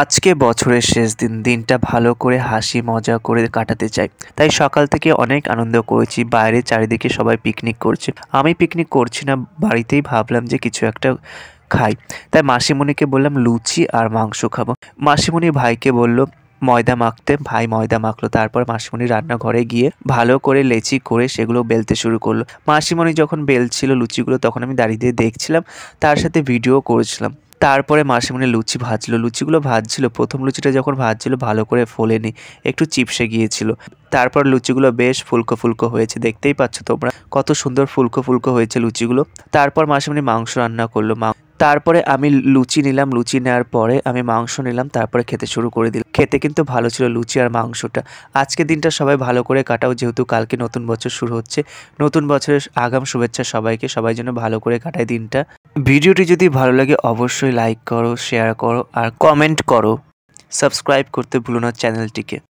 আজকে বছরের শেষ দিন দিনটা ভালো করে হাসি মজা করে কাটাতে চাই তাই সকাল থেকে অনেক আনন্দ করেছি বাইরে চারিদিকে সবাই পিকনিক করছে আমি পিকনিক করছি না বাড়িতেই ভাবলাম যে কিছু একটা খাই তাই মাসিমণিকে বললাম লুচি আর মাংস খাবো মাসিমণি ভাইকে বলল ময়দা মাখতে ভাই ময়দা মাখলো তারপর মাসিমণি রান্নাঘরে গিয়ে ভালো করে লেচি করে সেগুলো বেলতে শুরু করলো মাসিমণি যখন বেলছিল লুচিগুলো তখন আমি দাঁড়িয়ে দেখছিলাম তার সাথে ভিডিও করেছিলাম তারপরে মাসিমণি লুচি ভাজলো লুচিগুলো ভাজছিল প্রথম লুচিটা যখন ভাজছিল ভালো করে ফোলেনি একটু চিপসে গিয়েছিল তারপর লুচিগুলো বেশ ফুলকো ফুলকো হয়েছে দেখতেই পাচ্ছ তোমরা কত সুন্দর ফুলকো ফুলকো হয়েছে লুচিগুলো তারপর মাসিমণি মাংস রান্না করলো মা তারপরে আমি লুচি নিলাম লুচি নেওয়ার পরে আমি মাংস নিলাম তারপরে খেতে শুরু করে দিলাম খেতে কিন্তু ভালো ছিল লুচি আর মাংসটা আজকে দিনটা সবাই ভালো করে কাটাও যেহেতু কালকে নতুন বছর শুরু হচ্ছে নতুন বছরের আগাম শুভেচ্ছা সবাইকে সবাই যেন ভালো করে কাটায় দিনটা ভিডিওটি যদি ভালো লাগে অবশ্যই লাইক করো শেয়ার করো আর কমেন্ট করো সাবস্ক্রাইব করতে ভুলো না চ্যানেলটিকে